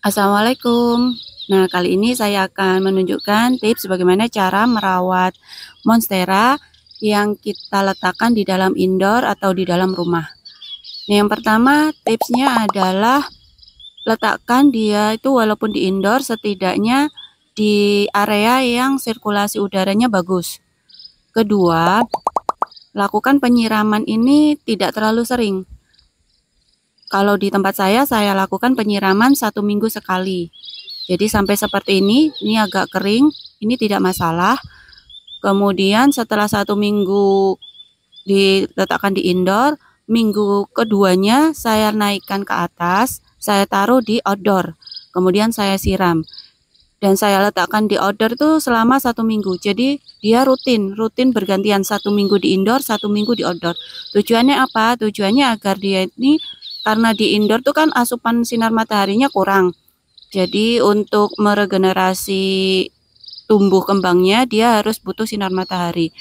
Assalamualaikum. Nah, kali ini saya akan menunjukkan tips bagaimana cara merawat monstera yang kita letakkan di dalam indoor atau di dalam rumah. Nah, yang pertama tipsnya adalah letakkan dia itu walaupun di indoor setidaknya di area yang sirkulasi udaranya bagus. Kedua, lakukan penyiraman ini tidak terlalu sering kalau di tempat saya, saya lakukan penyiraman satu minggu sekali. Jadi sampai seperti ini, ini agak kering, ini tidak masalah. Kemudian setelah satu minggu diletakkan di indoor, minggu keduanya saya naikkan ke atas, saya taruh di outdoor, kemudian saya siram. Dan saya letakkan di outdoor tuh selama satu minggu. Jadi dia rutin, rutin bergantian satu minggu di indoor, satu minggu di outdoor. Tujuannya apa? Tujuannya agar dia ini karena di indoor tuh kan asupan sinar mataharinya kurang. Jadi untuk meregenerasi tumbuh kembangnya dia harus butuh sinar matahari.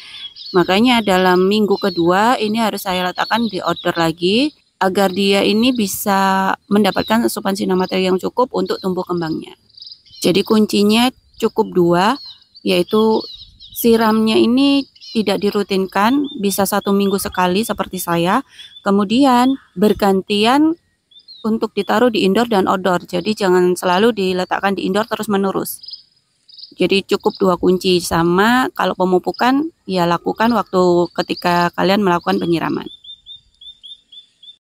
Makanya dalam minggu kedua ini harus saya letakkan di outdoor lagi agar dia ini bisa mendapatkan asupan sinar matahari yang cukup untuk tumbuh kembangnya. Jadi kuncinya cukup dua yaitu siramnya ini tidak dirutinkan, bisa satu minggu sekali seperti saya. Kemudian bergantian untuk ditaruh di indoor dan outdoor. Jadi jangan selalu diletakkan di indoor terus menerus. Jadi cukup dua kunci sama kalau pemupukan ya lakukan waktu ketika kalian melakukan penyiraman.